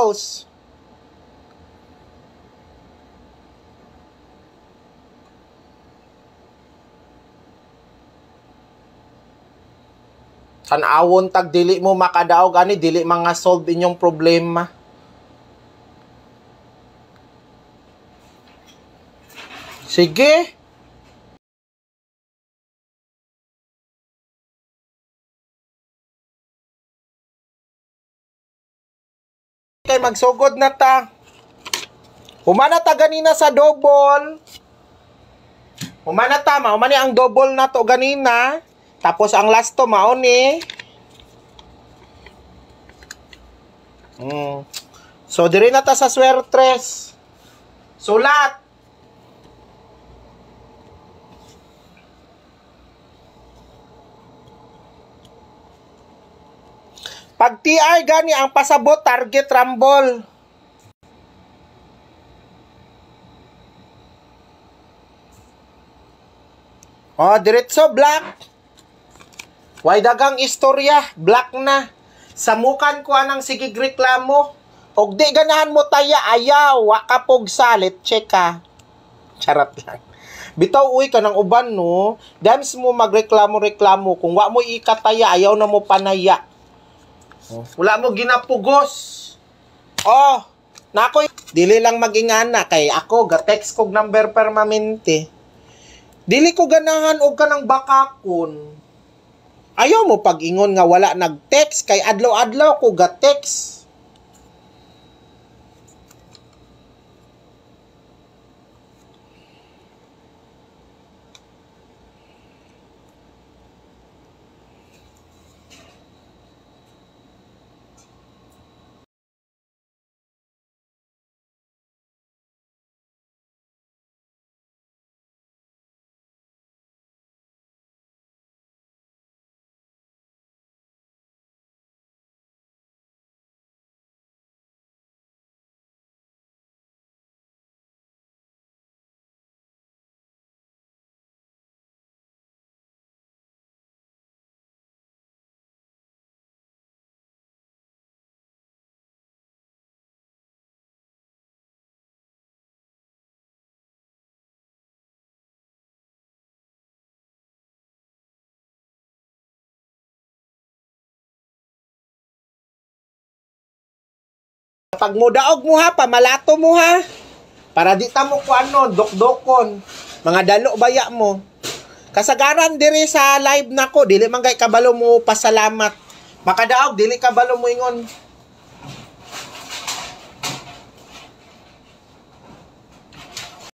house. Tanawon tag dili mo makadaog ani dili mga solve inyong problema. Sige. kay magsugod na ta. Humana ta ganina sa double. Humana ta, maumani ang double na to ganina. Tapos ang last to maon ni. Mm. So diri na ta sa swertres. Sulat. Pag TR gani ang pasabot target rumble. Oh, diretso black. Way dagang istorya, black na. Samukan ko anang sige reklamo. Og di ganahan mo taya ayaw, wa ka salit, check Charat lang. Bitaw uy ka ng uban no, dams mo magreklamo-reklamo kung wa mo ikataya ayaw na mo panaya. Oh. Wala mo ginapugos. Oh, nakoy. Dili lang magingana kay ako ga-text kog number permanente. Dili ko ganahan og kanang bakakon. Ayaw mo pag-ingon nga wala nag-text kay adlaw-adlaw ko ga-text. Pag mudaog mo ha, pamalato mo ha. Para di ta mo kuan no, dokdokon. Mga dalo baya mo. Kasagaran diri sa live nako, dili man kay kabalo mo pasalamat. Makadaog dili kabalo mo ingon.